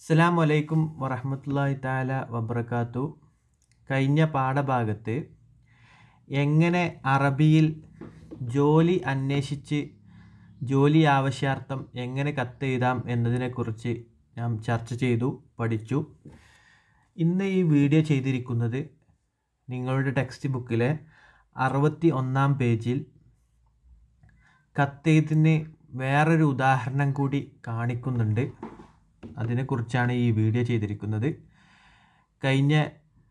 അസ്സാം വലൈക്കും വറഹമത്തല്ലാഹി താല വബർക്കാത്തു കഴിഞ്ഞ പാഠഭാഗത്ത് എങ്ങനെ അറബിയിൽ ജോലി അന്വേഷിച്ച് ജോലി ആവശ്യാർത്ഥം എങ്ങനെ കത്തെഴുതാം എന്നതിനെക്കുറിച്ച് നാം ചർച്ച ചെയ്തു പഠിച്ചു ഇന്ന് ഈ വീഡിയോ ചെയ്തിരിക്കുന്നത് നിങ്ങളുടെ ടെക്സ്റ്റ് ബുക്കിലെ അറുപത്തി ഒന്നാം പേജിൽ കത്തെഴുത്തിന് വേറൊരു ഉദാഹരണം കൂടി കാണിക്കുന്നുണ്ട് അതിനെക്കുറിച്ചാണ് ഈ വീഡിയോ ചെയ്തിരിക്കുന്നത് കഴിഞ്ഞ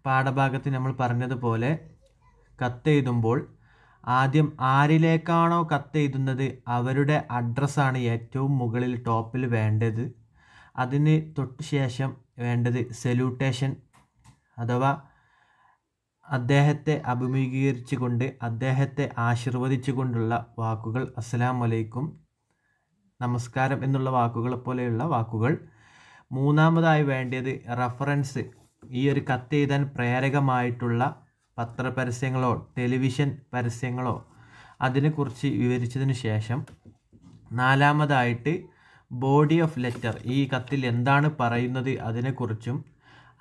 പാഠഭാഗത്ത് നമ്മൾ പറഞ്ഞതുപോലെ കത്തെഴുതുമ്പോൾ ആദ്യം ആരിലേക്കാണോ കത്തെഴുതുന്നത് അവരുടെ അഡ്രസ്സാണ് ഏറ്റവും മുകളിൽ ടോപ്പിൽ വേണ്ടത് അതിന് തൊട്ട് ശേഷം വേണ്ടത് സല്യൂട്ടേഷൻ അഥവാ അദ്ദേഹത്തെ അഭിമുഖീകരിച്ചുകൊണ്ട് അദ്ദേഹത്തെ ആശീർവദിച്ചുകൊണ്ടുള്ള വാക്കുകൾ അസ്സലാം വലൈക്കും നമസ്കാരം എന്നുള്ള വാക്കുകളെ പോലെയുള്ള വാക്കുകൾ മൂന്നാമതായി വേണ്ടത് റഫറൻസ് ഈ ഒരു കത്ത് എഴുതാൻ പ്രേരകമായിട്ടുള്ള പത്രപരസ്യങ്ങളോ ടെലിവിഷൻ പരസ്യങ്ങളോ അതിനെക്കുറിച്ച് വിവരിച്ചതിന് ശേഷം നാലാമതായിട്ട് ബോഡി ഓഫ് ലെറ്റർ ഈ കത്തിൽ എന്താണ് പറയുന്നത് അതിനെക്കുറിച്ചും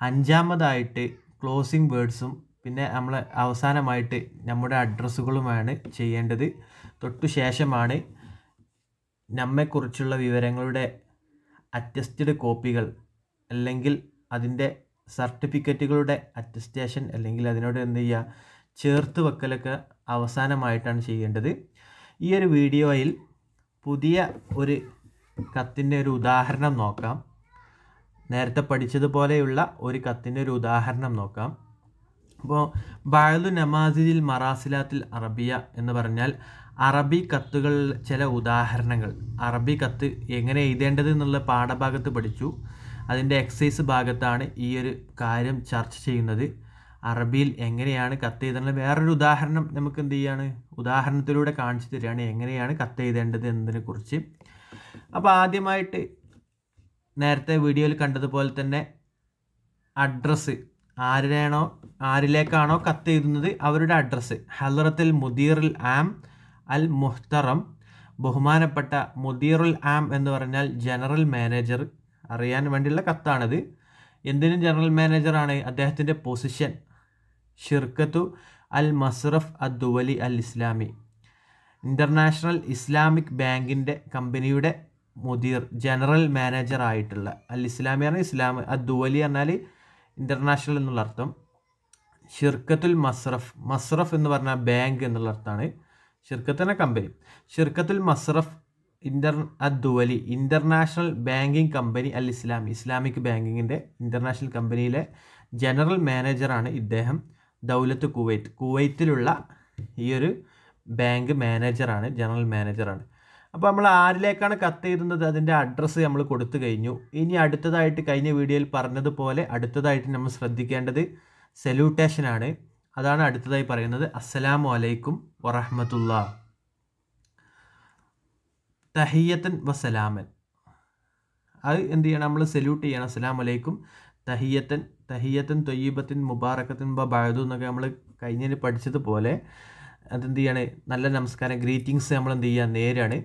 അഞ്ചാമതായിട്ട് ക്ലോസിംഗ് വേർഡ്സും പിന്നെ നമ്മൾ അവസാനമായിട്ട് നമ്മുടെ അഡ്രസ്സുകളുമാണ് ചെയ്യേണ്ടത് തൊട്ടു ശേഷമാണ് നമ്മെക്കുറിച്ചുള്ള വിവരങ്ങളുടെ അറ്റസ്റ്റഡ് കോപ്പികൾ അല്ലെങ്കിൽ അതിൻ്റെ സർട്ടിഫിക്കറ്റുകളുടെ അറ്റസ്റ്റേഷൻ അല്ലെങ്കിൽ അതിനോട് എന്ത് ചെയ്യുക ചേർത്ത് വെക്കലൊക്കെ അവസാനമായിട്ടാണ് ചെയ്യേണ്ടത് ഈ ഒരു വീഡിയോയിൽ പുതിയ ഒരു കത്തിൻ്റെ ഒരു ഉദാഹരണം നോക്കാം നേരത്തെ പഠിച്ചതുപോലെയുള്ള ഒരു കത്തിൻ്റെ ഒരു ഉദാഹരണം നോക്കാം അപ്പോൾ ബാഴു നമാസിൽ മറാസിലാത്തിൽ അറബിയ എന്ന് പറഞ്ഞാൽ അറബി കത്തുകൾ ചില ഉദാഹരണങ്ങൾ അറബി കത്ത് എങ്ങനെ എഴുതേണ്ടത് എന്നുള്ള പാഠഭാഗത്ത് പഠിച്ചു അതിൻ്റെ എക്സസൈസ് ഭാഗത്താണ് ഈ ഒരു കാര്യം ചർച്ച ചെയ്യുന്നത് അറബിയിൽ എങ്ങനെയാണ് കത്ത് എഴുതുന്നത് വേറൊരു ഉദാഹരണം നമുക്ക് എന്ത് ചെയ്യാണ് ഉദാഹരണത്തിലൂടെ കാണിച്ചു തരികയാണ് എങ്ങനെയാണ് കത്ത് എഴുതേണ്ടത് എന്നതിനെക്കുറിച്ച് അപ്പോൾ ആദ്യമായിട്ട് നേരത്തെ വീഡിയോയിൽ കണ്ടതുപോലെ തന്നെ അഡ്രസ്സ് ആരിലാണോ ആരിലേക്കാണോ കത്ത് എഴുതുന്നത് അവരുടെ അഡ്രസ്സ് ഹലറത്തിൽ മുദീറിൽ ആം അൽ മുഹ്തറം ബഹുമാനപ്പെട്ട മുദീറുൽ ആം എന്ന് പറഞ്ഞാൽ ജനറൽ മാനേജർ അറിയാൻ വേണ്ടിയുള്ള കത്താണിത് എന്തിനും ജനറൽ മാനേജറാണ് അദ്ദേഹത്തിൻ്റെ പൊസിഷൻ ഷിർക്കത്തു അൽ മസ്റഫ് അദ് ദുവലി അൽ ഇസ്ലാമി ഇൻ്റർനാഷണൽ ഇസ്ലാമിക് ബാങ്കിൻ്റെ കമ്പനിയുടെ മുദീർ ജനറൽ മാനേജർ ആയിട്ടുള്ള അൽ ഇസ്ലാമി പറഞ്ഞാൽ ഇസ്ലാം അദ് ദുവലി പറഞ്ഞാൽ ഇൻ്റർനാഷണൽ എന്നുള്ള അർത്ഥം ഷിർക്കത്തുൽ മസ്റഫ് മസ്റഫ് എന്ന് പറഞ്ഞാൽ ബാങ്ക് എന്നുള്ള അർത്ഥമാണ് ഷിർക്കത്തിനെ കമ്പനി ഷിർക്കത്തിൽ മസ്റഫ് ഇൻ്റർ അദ്വലി ഇൻ്റർനാഷണൽ ബാങ്കിങ് കമ്പനി അൽ ഇസ്ലാം ഇസ്ലാമിക് ബാങ്കിങ്ങിൻ്റെ ഇൻ്റർനാഷണൽ കമ്പനിയിലെ ജനറൽ മാനേജറാണ് ഇദ്ദേഹം ദൗലത്ത് കുവൈത്ത് കുവൈത്തിലുള്ള ഈ ഒരു ബാങ്ക് മാനേജറാണ് ജനറൽ മാനേജറാണ് അപ്പോൾ നമ്മൾ ആരിലേക്കാണ് കത്ത് എഴുതുന്നത് അതിൻ്റെ അഡ്രസ്സ് നമ്മൾ കൊടുത്തു കഴിഞ്ഞു ഇനി അടുത്തതായിട്ട് കഴിഞ്ഞ വീഡിയോയിൽ പറഞ്ഞതുപോലെ അടുത്തതായിട്ട് നമ്മൾ ശ്രദ്ധിക്കേണ്ടത് സല്യൂട്ടേഷനാണ് അതാണ് അടുത്തതായി പറയുന്നത് അസ്സലാമു അലൈക്കും വറഹമത്തുള്ള തഹിയത്തൻ വസലാമൻ അത് എന്ത് ചെയ്യണം നമ്മൾ സല്യൂട്ട് ചെയ്യണം അസ്സലാമു അലൈക്കും തഹിയത്തൻ തഹിയത്തൻ തൊയ്യബത്തിൻ മുബാറക്കത്തിൻ ബഴതു എന്നൊക്കെ നമ്മൾ കഴിഞ്ഞതിന് പഠിച്ചതുപോലെ അതെന്ത് ചെയ്യാണ് നല്ല നമസ്കാരം ഗ്രീറ്റിങ്സ് നമ്മൾ എന്ത് ചെയ്യുക നേരാണ്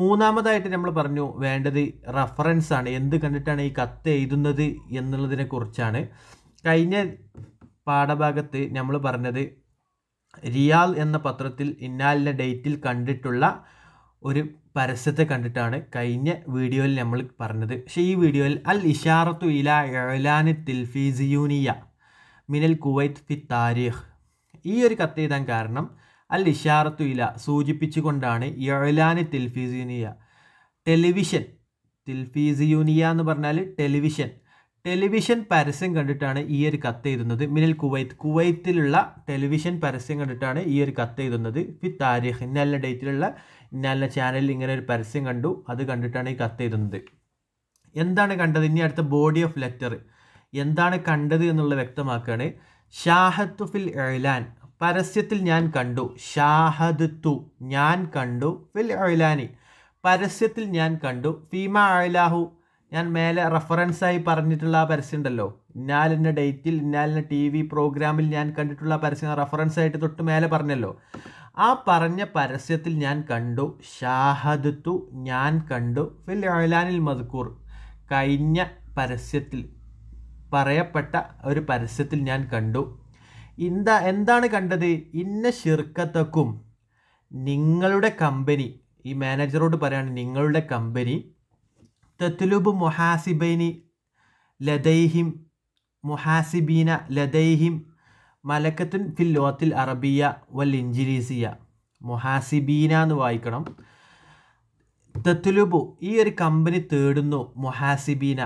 മൂന്നാമതായിട്ട് നമ്മൾ പറഞ്ഞു വേണ്ടത് റഫറൻസ് ആണ് എന്ത് കണ്ടിട്ടാണ് ഈ കത്ത് എഴുതുന്നത് എന്നുള്ളതിനെ കുറിച്ചാണ് കഴിഞ്ഞ പാഠഭാഗത്ത് നമ്മൾ പറഞ്ഞത് റിയാൽ എന്ന പത്രത്തിൽ ഇന്നാലിൻ്റെ ഡേറ്റിൽ കണ്ടിട്ടുള്ള ഒരു പരസ്യത്തെ കണ്ടിട്ടാണ് കഴിഞ്ഞ വീഡിയോയിൽ നമ്മൾ പറഞ്ഞത് പക്ഷേ ഈ വീഡിയോയിൽ അൽ ഇഷാറത്തു ഇല എഴലാനി തിൽഫീസിയൂനിയ മിനൽ കുവൈത്ത് ഫി താരിഖ് ഈ ഒരു കത്ത് എഴുതാൻ കാരണം അൽ ഇഷാറത്തു ഇല സൂചിപ്പിച്ചുകൊണ്ടാണ് എഴലാനി തിൽഫീസിയൂനിയ ടെലിവിഷൻ തിൽഫീസിയൂനിയ എന്ന് പറഞ്ഞാൽ ടെലിവിഷൻ ടെലിവിഷൻ പരസ്യം കണ്ടിട്ടാണ് ഈ ഒരു കത്ത് എഴുതുന്നത് മിനൽ കുവൈത്ത് കുവൈത്തിലുള്ള ടെലിവിഷൻ പരസ്യം കണ്ടിട്ടാണ് ഈ ഒരു കത്ത് എഴുതുന്നത് ഫി താരിഖ് ഇന്നല്ല ഡേറ്റിലുള്ള ഇന്നല്ല ചാനലിൽ ഇങ്ങനെ ഒരു പരസ്യം കണ്ടു അത് കണ്ടിട്ടാണ് ഈ കത്ത് എഴുതുന്നത് എന്താണ് കണ്ടത് ഇനി അടുത്ത ബോഡി ഓഫ് ലെറ്റർ എന്താണ് കണ്ടത് എന്നുള്ള വ്യക്തമാക്കുകയാണ് ഷാഹത്തു ഫിൽ എഴലാൻ പരസ്യത്തിൽ ഞാൻ കണ്ടു ഷാഹദത്തു ഞാൻ കണ്ടു ഫിൽ എഴലാനി പരസ്യത്തിൽ ഞാൻ കണ്ടു ഫീമ അഴലാഹു ഞാൻ മേലെ റെഫറൻസായി പറഞ്ഞിട്ടുള്ള ആ പരസ്യം ഉണ്ടല്ലോ ഇന്നാലിൻ്റെ ഡേറ്റിൽ ഇന്നാലിൻ്റെ ടി വി പ്രോഗ്രാമിൽ ഞാൻ കണ്ടിട്ടുള്ള പരസ്യം റെഫറൻസ് ആയിട്ട് തൊട്ട് മേലെ പറഞ്ഞല്ലോ ആ പറഞ്ഞ പരസ്യത്തിൽ ഞാൻ കണ്ടു ഷാഹദത്തു ഞാൻ കണ്ടു ഫിൽ അഹ്ലാനിൽ മദ്കൂർ കഴിഞ്ഞ പരസ്യത്തിൽ പറയപ്പെട്ട ഒരു പരസ്യത്തിൽ ഞാൻ കണ്ടു എന്താ എന്താണ് കണ്ടത് ഇന്ന ഷിർക്കത്തക്കും നിങ്ങളുടെ കമ്പനി ഈ മാനേജറോട് പറയാണ് നിങ്ങളുടെ കമ്പനി തെത്ലുബ് മുഹാസിബൈനി ലദൈഹിം മുഹാസിബീന ലദൈഹിം മലക്കത്തുൻ ഫിൽ ലോത്തിൽ അറബിയ വൽ ഇഞ്ചിലീസിയ മുഹാസിബീന എന്ന് വായിക്കണം തത്ലുബു ഈ ഒരു കമ്പനി തേടുന്നു മുഹാസിബീന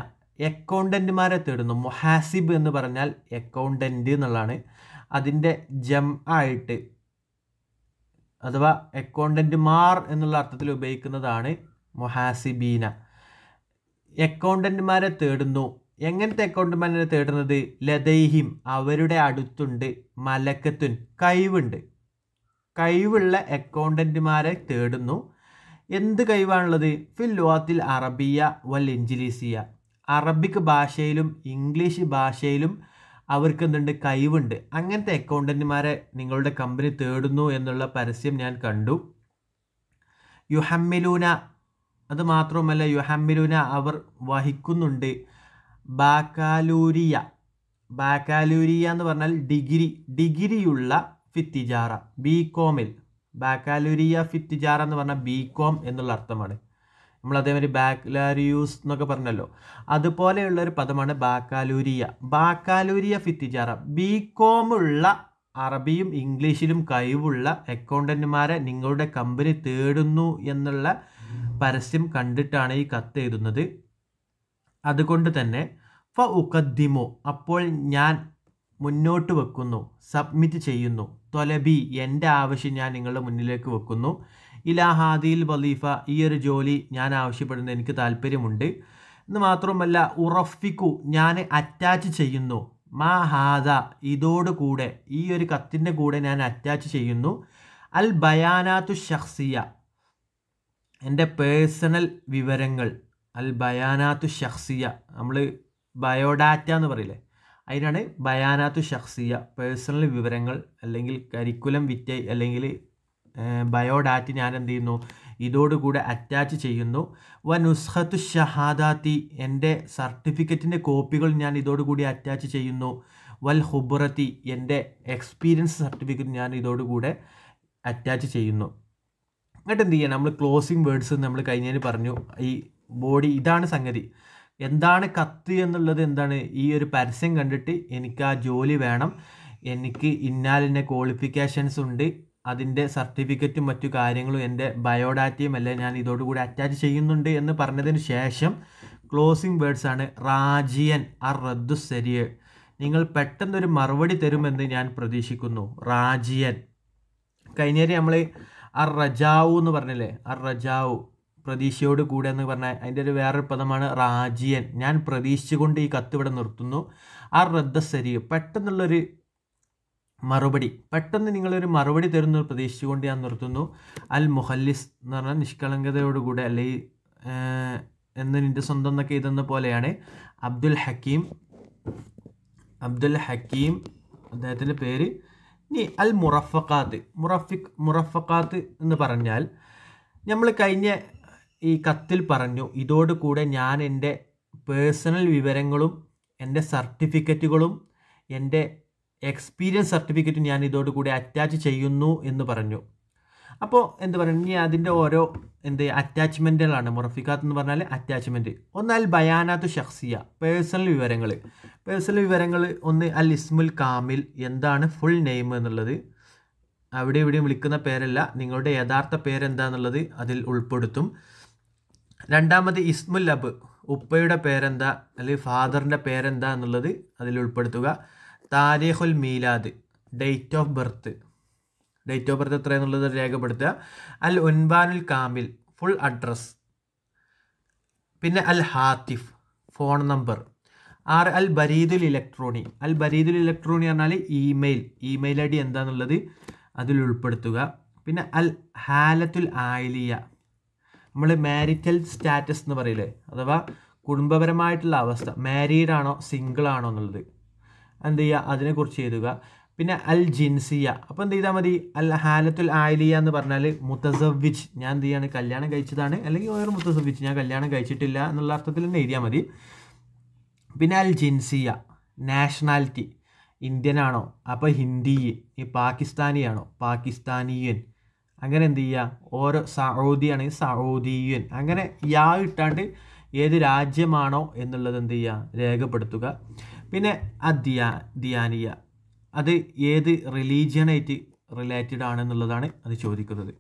അക്കൗണ്ടൻറ്റുമാരെ തേടുന്നു മുഹാസിബ് എന്ന് പറഞ്ഞാൽ അക്കൗണ്ടൻറ്റ് എന്നുള്ളതാണ് അതിൻ്റെ ജം ആയിട്ട് അഥവാ അക്കൗണ്ടൻറ്റുമാർ എന്നുള്ള അർത്ഥത്തിൽ ഉപയോഗിക്കുന്നതാണ് മുഹാസിബീന അക്കൗണ്ടന്റ്മാരെ തേടുന്നു എങ്ങനത്തെ അക്കൗണ്ടന്റ്മാരെ തേടുന്നത് ലതൈഹിം അവരുടെ അടുത്തുണ്ട് മലക്കത്തുൻ കഴിവുണ്ട് കഴിവുള്ള അക്കൗണ്ടന്റ്മാരെ തേടുന്നു എന്ത് കഴിവാണുള്ളത് ഫിൽ ലോത്തിൽ അറബിയ വൽ ഇഞ്ചിലീസിയ അറബിക് ഭാഷയിലും ഇംഗ്ലീഷ് ഭാഷയിലും അവർക്ക് എന്തുണ്ട് കഴിവുണ്ട് അങ്ങനത്തെ അക്കൗണ്ടന്റ്മാരെ നിങ്ങളുടെ കമ്പനി തേടുന്നു എന്നുള്ള പരസ്യം ഞാൻ കണ്ടു യുഹമ്മിലൂന അത് മാത്രവുമല്ല യുഹമ്മിലുന അവർ വഹിക്കുന്നുണ്ട് ബാക്കാലൂരിയ ബാക്കാലൂരിയ എന്ന് പറഞ്ഞാൽ ഡിഗ്രി ഡിഗ്രിയുള്ള ഫിത്തിജാറ ബി കോമിൽ ബാക്കാലൂരിയ ഫിത്തിജാറ എന്ന് പറഞ്ഞാൽ ബി കോം എന്നുള്ള അർത്ഥമാണ് നമ്മൾ അതേമാതിരി ബാക്കലാരിയൂസ് എന്നൊക്കെ പറഞ്ഞല്ലോ അതുപോലെയുള്ള ഒരു പദമാണ് ബാക്കാലൂരിയ ബാക്കാലൂരിയ ഫിത്തിജാറ ബി കോമുള്ള അറബിയും ഇംഗ്ലീഷിലും കഴിവുള്ള അക്കൗണ്ടന്റുമാരെ നിങ്ങളുടെ കമ്പനി തേടുന്നു എന്നുള്ള പരസ്യം കണ്ടിട്ടാണ് ഈ കത്ത് എഴുതുന്നത് അതുകൊണ്ട് തന്നെ ഫ ഉഖദ്ദിമു അപ്പോൾ ഞാൻ മുന്നോട്ട് വെക്കുന്നു സബ്മിറ്റ് ചെയ്യുന്നു തൊലബി എൻ്റെ ആവശ്യം ഞാൻ നിങ്ങളുടെ മുന്നിലേക്ക് വെക്കുന്നു ഇലാഹാദിയിൽ വലീഫ ഈ ഒരു ജോലി ഞാൻ ആവശ്യപ്പെടുന്നത് എനിക്ക് താല്പര്യമുണ്ട് എന്ന് മാത്രമല്ല ഉറഫിക്കു ഞാൻ അറ്റാച്ച് ചെയ്യുന്നു മാ ഹാദ ഇതോടുകൂടെ ഈ ഒരു കത്തിൻ്റെ കൂടെ ഞാൻ അറ്റാച്ച് ചെയ്യുന്നു അൽ ബയാനാത്തു ഷഹ്സിയ എൻ്റെ പേഴ്സണൽ വിവരങ്ങൾ അൽ ബയാനാത്തു ഷഹ്സിയ നമ്മൾ ബയോഡാറ്റ എന്ന് പറയില്ലേ അതിനാണ് ബയാനാത്തു ഷഹ്സിയ പേഴ്സണൽ വിവരങ്ങൾ അല്ലെങ്കിൽ കരിക്കുലം വിറ്റ് അല്ലെങ്കിൽ ബയോഡാറ്റ ഞാൻ എന്ത് ചെയ്യുന്നു ഇതോടുകൂടെ അറ്റാച്ച് ചെയ്യുന്നു വ ഉസ്ഹത്തു ഷഹാദാത്തി എൻ്റെ സർട്ടിഫിക്കറ്റിൻ്റെ കോപ്പികൾ ഞാൻ ഇതോടുകൂടി അറ്റാച്ച് ചെയ്യുന്നു വൽ ഹുബുറത്തി എൻ്റെ എക്സ്പീരിയൻസ് സർട്ടിഫിക്കറ്റ് ഞാൻ ഇതോടുകൂടെ അറ്റാച്ച് ചെയ്യുന്നു എന്നിട്ട് എന്ത് ചെയ്യാം നമ്മൾ ക്ലോസിങ് വേർഡ്സ് നമ്മൾ കഴിഞ്ഞതിന് പറഞ്ഞു ഈ ബോഡി ഇതാണ് സംഗതി എന്താണ് കത്ത് എന്നുള്ളത് എന്താണ് ഈ ഒരു പരസ്യം കണ്ടിട്ട് എനിക്ക് ആ ജോലി വേണം എനിക്ക് ഇന്നാലിൻ്റെ ക്വാളിഫിക്കേഷൻസ് ഉണ്ട് അതിൻ്റെ സർട്ടിഫിക്കറ്റും മറ്റു കാര്യങ്ങളും എൻ്റെ ബയോഡാറ്റയും എല്ലാം ഞാൻ ഇതോടുകൂടി അറ്റാച്ച് ചെയ്യുന്നുണ്ട് എന്ന് പറഞ്ഞതിന് ശേഷം ക്ലോസിംഗ് വേർഡ്സ് ആണ് റാജിയൻ അർ റദ്ദു സെരിയ് നിങ്ങൾ പെട്ടെന്നൊരു മറുപടി തരുമെന്ന് ഞാൻ പ്രതീക്ഷിക്കുന്നു റാജിയൻ കഴിഞ്ഞേരി നമ്മൾ അറജാവു എന്ന് പറഞ്ഞല്ലേ അറജാവു പ്രതീക്ഷയോട് കൂടെ എന്ന് പറഞ്ഞാൽ അതിൻ്റെ ഒരു വേറൊരു പദമാണ് റാജിയൻ ഞാൻ പ്രതീക്ഷിച്ചുകൊണ്ട് ഈ കത്ത് ഇവിടെ നിർത്തുന്നു ആ ശരിയു പെട്ടെന്നുള്ളൊരു മറുപടി പെട്ടെന്ന് നിങ്ങളൊരു മറുപടി തരുന്നു പ്രതീക്ഷിച്ചുകൊണ്ട് ഞാൻ നിർത്തുന്നു അൽ മുഹല്ലിസ് എന്ന് പറഞ്ഞാൽ നിഷ്കളങ്കതയോടുകൂടെ അല്ലെ എന്ന് നിൻ്റെ സ്വന്തം എന്നൊക്കെ ഇതെന്ന പോലെയാണ് അബ്ദുൽ ഹക്കീം അബ്ദുൽ ഹക്കീം അദ്ദേഹത്തിൻ്റെ പേര് ഇനി അൽ മുറഫക്കാത്ത് മുറഫിക് മുറഫക്കാത്ത് എന്ന് പറഞ്ഞാൽ നമ്മൾ കഴിഞ്ഞ ഈ കത്തിൽ പറഞ്ഞു ഇതോടുകൂടെ ഞാൻ എൻ്റെ പേഴ്സണൽ വിവരങ്ങളും എൻ്റെ സർട്ടിഫിക്കറ്റുകളും എൻ്റെ എക്സ്പീരിയൻസ് സർട്ടിഫിക്കറ്റും ഞാൻ ഇതോടുകൂടി അറ്റാച്ച് ചെയ്യുന്നു എന്ന് പറഞ്ഞു അപ്പോൾ എന്ത് പറയുക ഇനി അതിൻ്റെ ഓരോ എന്ത് അറ്റാച്ച്മെൻറ്റുകളാണ് മുറഫിക്കാത്ത് എന്ന് പറഞ്ഞാൽ അറ്റാച്ച്മെൻറ്റ് ഒന്ന് അൽ ബയാനാത്ത് ഷഖ്സിയ പേഴ്സണൽ വിവരങ്ങൾ പേഴ്സണൽ വിവരങ്ങൾ ഒന്ന് അൽ ഇസ്മുൽ കാമിൽ എന്താണ് ഫുൾ നെയിം എന്നുള്ളത് അവിടെ ഇവിടെ വിളിക്കുന്ന പേരല്ല നിങ്ങളുടെ യഥാർത്ഥ പേരെന്താന്നുള്ളത് അതിൽ ഉൾപ്പെടുത്തും രണ്ടാമത് ഇസ്മുൽ അബ് ഉപ്പയുടെ പേരെന്താ അല്ലെങ്കിൽ ഫാദറിൻ്റെ പേരെന്താ എന്നുള്ളത് അതിൽ ഉൾപ്പെടുത്തുക താരിഖുൽ മീലാദ് date of birth date of birth എത്രയെന്നുള്ളത് രേഖപ്പെടുത്തുക അൽ ഒൻബാനുൽ കാമിൽ ഫുൾ അഡ്രസ് പിന്നെ അൽ ഹാത്തിഫ് ഫോൺ നമ്പർ ആറ് അൽ ബരീദുൽ ഇലക്ട്രോണി അൽ ബരീദുൽ ഇലക്ട്രോണി പറഞ്ഞാൽ ഇമെയിൽ ഇമെയിൽ ഐ ഡി എന്താന്നുള്ളത് അതിൽ ഉൾപ്പെടുത്തുക പിന്നെ അൽ ഹാലത്തുൽ ആയിലിയ നമ്മൾ മാരിറ്റൽ സ്റ്റാറ്റസ് എന്ന് പറയില്ലേ അഥവാ കുടുംബപരമായിട്ടുള്ള അവസ്ഥ മാരീഡ് ആണോ സിംഗിൾ ആണോ എന്നുള്ളത് എന്ത് ചെയ്യുക അതിനെക്കുറിച്ച് എഴുതുക പിന്നെ അൽ ജിൻസിയ അപ്പോൾ എന്ത് ചെയ്താൽ മതി അൽ ഹാലത്തുൽ ആയിലിയ എന്ന് പറഞ്ഞാൽ മുത്തസവിച്ച് ഞാൻ എന്ത് ചെയ്യാണ് കല്യാണം കഴിച്ചതാണ് അല്ലെങ്കിൽ വേറെ മുത്തസവിച്ച് ഞാൻ കല്യാണം കഴിച്ചിട്ടില്ല എന്നുള്ള അർത്ഥത്തിൽ തന്നെ എഴുതിയാൽ മതി പിന്നെ അൽ ജിൻസിയ നാഷണാലിറ്റി ഇന്ത്യൻ ആണോ അപ്പോൾ ഹിന്ദി ഈ പാകിസ്ഥാനിയാണോ പാകിസ്ഥാനിയൻ അങ്ങനെ എന്ത് ചെയ്യുക ഓരോ സൗദി ആണെങ്കിൽ സൗദിയൻ അങ്ങനെ യാ ഇട്ടാണ്ട് ഏത് രാജ്യമാണോ എന്നുള്ളത് എന്ത് ചെയ്യുക രേഖപ്പെടുത്തുക പിന്നെ അധ്യാ ധ്യാനിയ അത് ഏത് റിലീജിയനായിട്ട് റിലേറ്റഡ് ആണെന്നുള്ളതാണ് അത് ചോദിക്കുന്നത്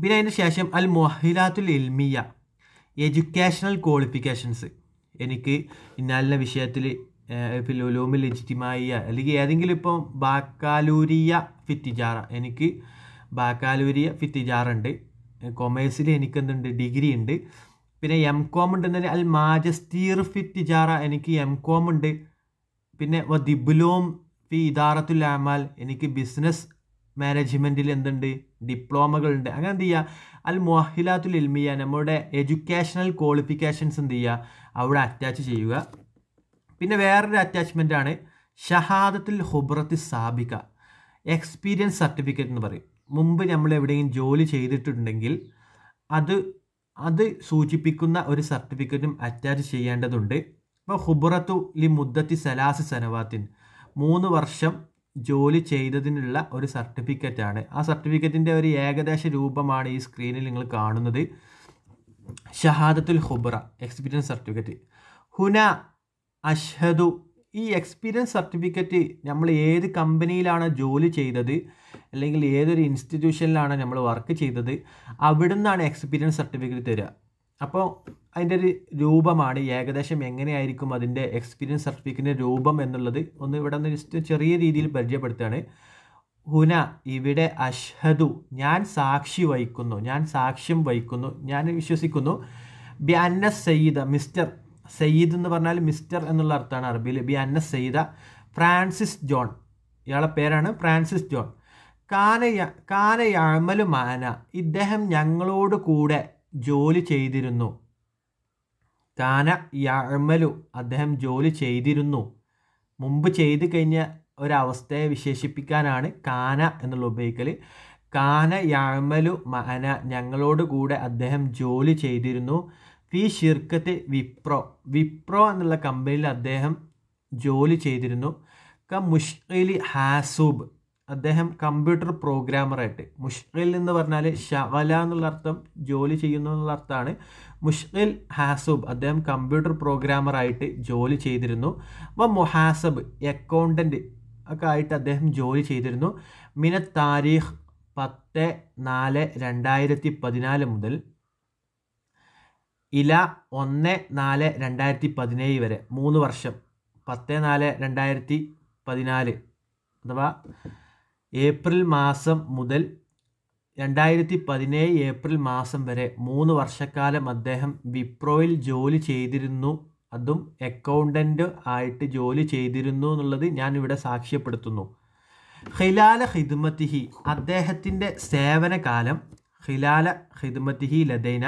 പിന്നെ അതിന് ശേഷം അൽ മൊഹിലാത്തുൽ ഇൽമിയ എഡ്യൂക്കേഷണൽ ക്വാളിഫിക്കേഷൻസ് എനിക്ക് ഇന്നാലിൻ്റെ വിഷയത്തിൽ ഇപ്പോൾ ലജിറ്റിമായ അല്ലെങ്കിൽ ഏതെങ്കിലും ഇപ്പം ബാക്കാലൂരിയ ഫിത്തിജാറ എനിക്ക് ബാക്കാലൂരിയ ഫിത്തിജാറ ഉണ്ട് കൊമേഴ്സിൽ എന്തുണ്ട് ഡിഗ്രി ഉണ്ട് പിന്നെ എം കോം ഉണ്ടെന്നാൽ അൽ മാജസ്റ്റീർ ഫിത്തിജാറ എനിക്ക് എം കോം ഉണ്ട് പിന്നെ വ ദിബുലോം ഫി ഇദാറത്തുൽ അമാൽ എനിക്ക് ബിസിനസ് മാനേജ്മെൻറ്റിൽ എന്തുണ്ട് ഡിപ്ലോമകളുണ്ട് അങ്ങനെ എന്ത് ചെയ്യുക അൽ മുഹിലാത്തുൽ ഇൽമിയ നമ്മുടെ എഡ്യൂക്കേഷണൽ ക്വാളിഫിക്കേഷൻസ് എന്ത് ചെയ്യുക അവിടെ അറ്റാച്ച് ചെയ്യുക പിന്നെ വേറൊരു അറ്റാച്ച്മെൻ്റ് ആണ് ഷഹാദത്തുൽ ഹുബ്രത്തി സാബിക എക്സ്പീരിയൻസ് സർട്ടിഫിക്കറ്റ് എന്ന് പറയും മുമ്പ് നമ്മൾ എവിടെയെങ്കിലും ജോലി ചെയ്തിട്ടുണ്ടെങ്കിൽ അത് അത് സൂചിപ്പിക്കുന്ന ഒരു സർട്ടിഫിക്കറ്റും അറ്റാച്ച് ചെയ്യേണ്ടതുണ്ട് ഇപ്പോൾ ഹുബറത്തു ലി മുദ്ദത്തി സലാസ് സനവാത്തിൻ മൂന്ന് വർഷം ജോലി ചെയ്തതിനുള്ള ഒരു സർട്ടിഫിക്കറ്റാണ് ആ സർട്ടിഫിക്കറ്റിൻ്റെ ഒരു ഏകദേശ രൂപമാണ് ഈ സ്ക്രീനിൽ നിങ്ങൾ കാണുന്നത് ഷഹാദത്തുൽ ഖുബ്ര എക്സ്പീരിയൻസ് സർട്ടിഫിക്കറ്റ് ഹുന അഷ്ഹദു ഈ എക്സ്പീരിയൻസ് സർട്ടിഫിക്കറ്റ് നമ്മൾ ഏത് കമ്പനിയിലാണ് ജോലി ചെയ്തത് അല്ലെങ്കിൽ ഏതൊരു ഇൻസ്റ്റിറ്റ്യൂഷനിലാണ് നമ്മൾ വർക്ക് ചെയ്തത് അവിടുന്നാണ് എക്സ്പീരിയൻസ് സർട്ടിഫിക്കറ്റ് തരിക അപ്പോൾ അതിൻ്റെ ഒരു രൂപമാണ് ഏകദേശം എങ്ങനെയായിരിക്കും അതിൻ്റെ എക്സ്പീരിയൻസ് സർട്ടിഫിക്കറ്റിൻ്റെ രൂപം എന്നുള്ളത് ഒന്ന് ഇവിടെ നിന്ന് ജസ്റ്റ് ചെറിയ രീതിയിൽ പരിചയപ്പെടുത്തുകയാണ് ഹുന ഇവിടെ അഷ്ഹദു ഞാൻ സാക്ഷി വഹിക്കുന്നു ഞാൻ സാക്ഷ്യം വഹിക്കുന്നു ഞാൻ വിശ്വസിക്കുന്നു ബി അന്ന സയ്യിദ മിസ്റ്റർ സയ്യിദ് എന്ന് പറഞ്ഞാൽ മിസ്റ്റർ എന്നുള്ള അർത്ഥമാണ് അറബിയിൽ ബി അന്ന സയ്യിദ ഫ്രാൻസിസ് ജോൺ ഇയാളെ പേരാണ് ഫ്രാൻസിസ് ജോൺ കാന കാനയാമലു മാന ഇദ്ദേഹം ഞങ്ങളോട് കൂടെ ജോലി ചെയ്തിരുന്നു കാന യഅമലു അദ്ദേഹം ജോലി ചെയ്തിരുന്നു മുമ്പ് ചെയ്തു കഴിഞ്ഞ ഒരവസ്ഥയെ വിശേഷിപ്പിക്കാനാണ് കാന എന്നുള്ള ഉപയോഗിക്കൽ കാന യാമലു മഅന ഞങ്ങളോട് കൂടെ അദ്ദേഹം ജോലി ചെയ്തിരുന്നു ഫി ഷിർക്കത്ത് വിപ്രോ വിപ്രോ എന്നുള്ള കമ്പനിയിൽ അദ്ദേഹം ജോലി ചെയ്തിരുന്നു ക മുഷ്കിലി ഹാസൂബ് അദ്ദേഹം കമ്പ്യൂട്ടർ പ്രോഗ്രാമറായിട്ട് മുഷ്കിൽ എന്ന് പറഞ്ഞാൽ ഷവല എന്നുള്ള അർത്ഥം ജോലി ചെയ്യുന്നു എന്നുള്ള അർത്ഥമാണ് മുഷ്കിൽ ഹാസുബ് അദ്ദേഹം കമ്പ്യൂട്ടർ പ്രോഗ്രാമറായിട്ട് ജോലി ചെയ്തിരുന്നു വ മൊഹാസബ് അക്കൗണ്ടൻറ്റ് ഒക്കെ ആയിട്ട് അദ്ദേഹം ജോലി ചെയ്തിരുന്നു മിന താരീഖ് പത്ത് നാല് രണ്ടായിരത്തി പതിനാല് മുതൽ ഇല ഒന്ന് നാല് രണ്ടായിരത്തി പതിനേഴ് വരെ മൂന്ന് വർഷം പത്ത് നാല് രണ്ടായിരത്തി പതിനാല് അഥവാ ഏപ്രിൽ മാസം മുതൽ രണ്ടായിരത്തി പതിനേഴ് ഏപ്രിൽ മാസം വരെ മൂന്ന് വർഷക്കാലം അദ്ദേഹം വിപ്രോയിൽ ജോലി ചെയ്തിരുന്നു അതും അക്കൗണ്ടൻ്റ് ആയിട്ട് ജോലി ചെയ്തിരുന്നു എന്നുള്ളത് ഞാൻ ഇവിടെ സാക്ഷ്യപ്പെടുത്തുന്നു ഹിലാല ഹിദ്മത്തിഹി അദ്ദേഹത്തിൻ്റെ സേവനകാലം ഹിലാല ഹിദ്മത്തിഹി ലതൈന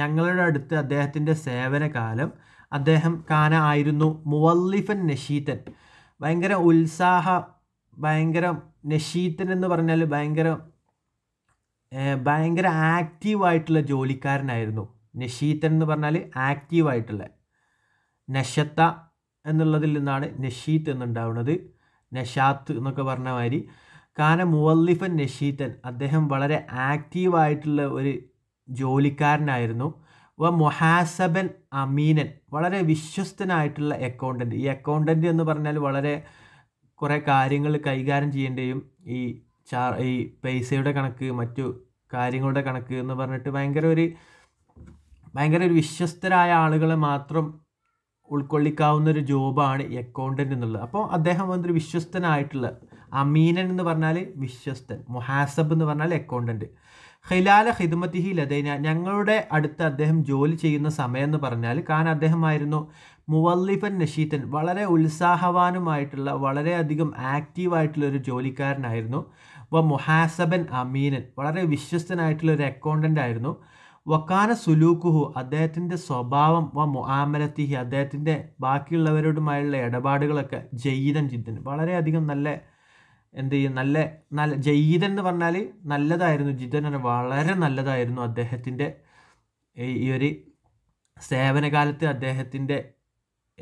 ഞങ്ങളുടെ അടുത്ത് അദ്ദേഹത്തിൻ്റെ സേവനകാലം അദ്ദേഹം കാന ആയിരുന്നു മുവല്ലിഫൻ നഷീത്തൻ ഭയങ്കര ഉത്സാഹ ഭയങ്കര നഷീത്തൻ എന്ന് പറഞ്ഞാൽ ഭയങ്കര ഭയങ്കര ആക്റ്റീവായിട്ടുള്ള ജോലിക്കാരനായിരുന്നു നഷീത്തൻ എന്ന് പറഞ്ഞാൽ ആക്റ്റീവായിട്ടുള്ള നഷത്ത എന്നുള്ളതിൽ നിന്നാണ് നഷീത്ത് എന്നുണ്ടാവുന്നത് നഷാത്ത് എന്നൊക്കെ പറഞ്ഞ മാതിരി കാരണം മുവല്ലിഫൻ നഷീത്തൻ അദ്ദേഹം വളരെ ആക്റ്റീവായിട്ടുള്ള ഒരു ജോലിക്കാരനായിരുന്നു വ മൊഹാസബൻ അമീനൻ വളരെ വിശ്വസ്തനായിട്ടുള്ള അക്കൗണ്ടൻറ്റ് ഈ അക്കൗണ്ടൻറ്റ് എന്ന് പറഞ്ഞാൽ വളരെ കുറേ കാര്യങ്ങൾ കൈകാര്യം ചെയ്യേണ്ടതും ഈ ചാർ ഈ പൈസയുടെ കണക്ക് മറ്റു കാര്യങ്ങളുടെ കണക്ക് എന്ന് പറഞ്ഞിട്ട് ഭയങ്കര ഒരു ഭയങ്കര ഒരു വിശ്വസ്തരായ ആളുകളെ മാത്രം ഉൾക്കൊള്ളിക്കാവുന്ന ഒരു ജോബാണ് അക്കൗണ്ടൻ്റ് എന്നുള്ളത് അപ്പോൾ അദ്ദേഹം വന്നൊരു വിശ്വസ്തനായിട്ടുള്ള അമീനൻ എന്ന് പറഞ്ഞാൽ വിശ്വസ്തൻ മുഹാസബ് എന്ന് പറഞ്ഞാൽ അക്കൗണ്ടൻറ്റ് ഹിലാല ഹിദ്മത്തിഹി ലതൈന ഞങ്ങളുടെ അടുത്ത് അദ്ദേഹം ജോലി ചെയ്യുന്ന സമയം എന്ന് പറഞ്ഞാൽ കാരണം അദ്ദേഹമായിരുന്നു മുവല്ലിഫൻ നഷീത്തൻ വളരെ ഉത്സാഹവാനുമായിട്ടുള്ള വളരെയധികം ആക്റ്റീവായിട്ടുള്ള ഒരു ജോലിക്കാരനായിരുന്നു വ മുഹാസബൻ അമീനൻ വളരെ വിശ്വസ്തനായിട്ടുള്ള ഒരു അക്കൗണ്ടൻ്റ് ആയിരുന്നു വക്കാന സുലൂക്കുഹു അദ്ദേഹത്തിൻ്റെ സ്വഭാവം വ മുഹാമലത്തിഹി അദ്ദേഹത്തിൻ്റെ ബാക്കിയുള്ളവരോടുമായുള്ള ഇടപാടുകളൊക്കെ ജയ്യിതൻ ജിദ്ദൻ വളരെയധികം നല്ല എന്ത് ചെയ്യും നല്ല നല്ല ജയ്യിതൻ എന്ന് പറഞ്ഞാൽ നല്ലതായിരുന്നു ജിദ്ദൻ എന്ന് വളരെ നല്ലതായിരുന്നു അദ്ദേഹത്തിൻ്റെ ഈ ഒരു സേവനകാലത്ത് അദ്ദേഹത്തിൻ്റെ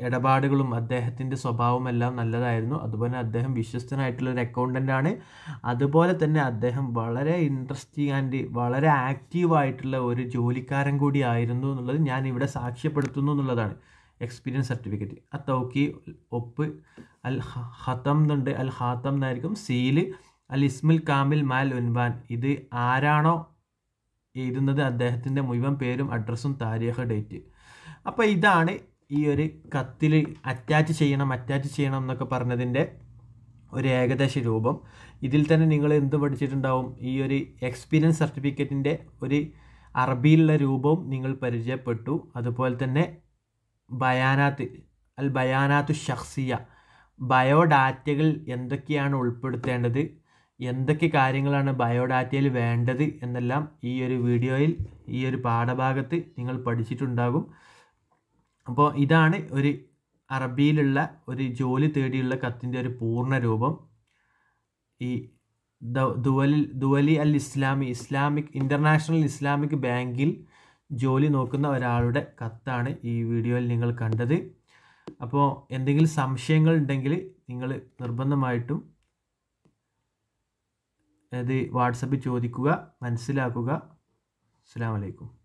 ഇടപാടുകളും അദ്ദേഹത്തിൻ്റെ സ്വഭാവമെല്ലാം നല്ലതായിരുന്നു അതുപോലെ അദ്ദേഹം വിശ്വസ്തനായിട്ടുള്ള ഒരു അക്കൗണ്ടൻ്റ് ആണ് അതുപോലെ തന്നെ അദ്ദേഹം വളരെ ഇൻട്രസ്റ്റിംഗ് ആൻഡ് വളരെ ആക്റ്റീവായിട്ടുള്ള ഒരു ജോലിക്കാരൻ കൂടി ആയിരുന്നു എന്നുള്ളത് ഞാൻ ഇവിടെ സാക്ഷ്യപ്പെടുത്തുന്നു എന്നുള്ളതാണ് എക്സ്പീരിയൻസ് സർട്ടിഫിക്കറ്റ് ആ തൗക്കി ഒപ്പ് അൽ ഹത്തം എന്നുണ്ട് അൽ ഹാത്തം എന്നായിരിക്കും സീല് അൽ ഇസ്മിൽ കാമിൽ മാൽ ഉൻവാൻ ഇത് ആരാണോ എഴുതുന്നത് അദ്ദേഹത്തിൻ്റെ മുഴുവൻ പേരും അഡ്രസ്സും താരീഖ ഡേറ്റ് അപ്പോൾ ഇതാണ് ഈ ഒരു കത്തിൽ അറ്റാച്ച് ചെയ്യണം അറ്റാച്ച് ചെയ്യണം എന്നൊക്കെ പറഞ്ഞതിൻ്റെ ഒരു ഏകദേശ രൂപം ഇതിൽ തന്നെ നിങ്ങൾ എന്ത് പഠിച്ചിട്ടുണ്ടാവും ഈ ഒരു എക്സ്പീരിയൻസ് സർട്ടിഫിക്കറ്റിൻ്റെ ഒരു അറബിയിലുള്ള രൂപവും നിങ്ങൾ പരിചയപ്പെട്ടു അതുപോലെ തന്നെ ബയാനാത്ത് അൽ ബയാനാത്ത് ഷഖ്സിയ ബയോഡാറ്റകൾ എന്തൊക്കെയാണ് ഉൾപ്പെടുത്തേണ്ടത് എന്തൊക്കെ കാര്യങ്ങളാണ് ബയോഡാറ്റയിൽ വേണ്ടത് എന്നെല്ലാം ഈ ഒരു വീഡിയോയിൽ ഈ ഒരു പാഠഭാഗത്ത് നിങ്ങൾ പഠിച്ചിട്ടുണ്ടാകും അപ്പോൾ ഇതാണ് ഒരു അറബിയിലുള്ള ഒരു ജോലി തേടിയുള്ള കത്തിൻ്റെ ഒരു പൂർണ്ണ രൂപം ഈ ദുവലിൽ ദുവലി അൽ ഇസ്ലാമി ഇസ്ലാമിക് ഇൻ്റർനാഷണൽ ഇസ്ലാമിക് ബാങ്കിൽ ജോലി നോക്കുന്ന ഒരാളുടെ കത്താണ് ഈ വീഡിയോയിൽ നിങ്ങൾ കണ്ടത് അപ്പോൾ എന്തെങ്കിലും സംശയങ്ങൾ ഉണ്ടെങ്കിൽ നിങ്ങൾ നിർബന്ധമായിട്ടും അത് വാട്സപ്പിൽ ചോദിക്കുക മനസ്സിലാക്കുക അസ്സാം വലൈക്കും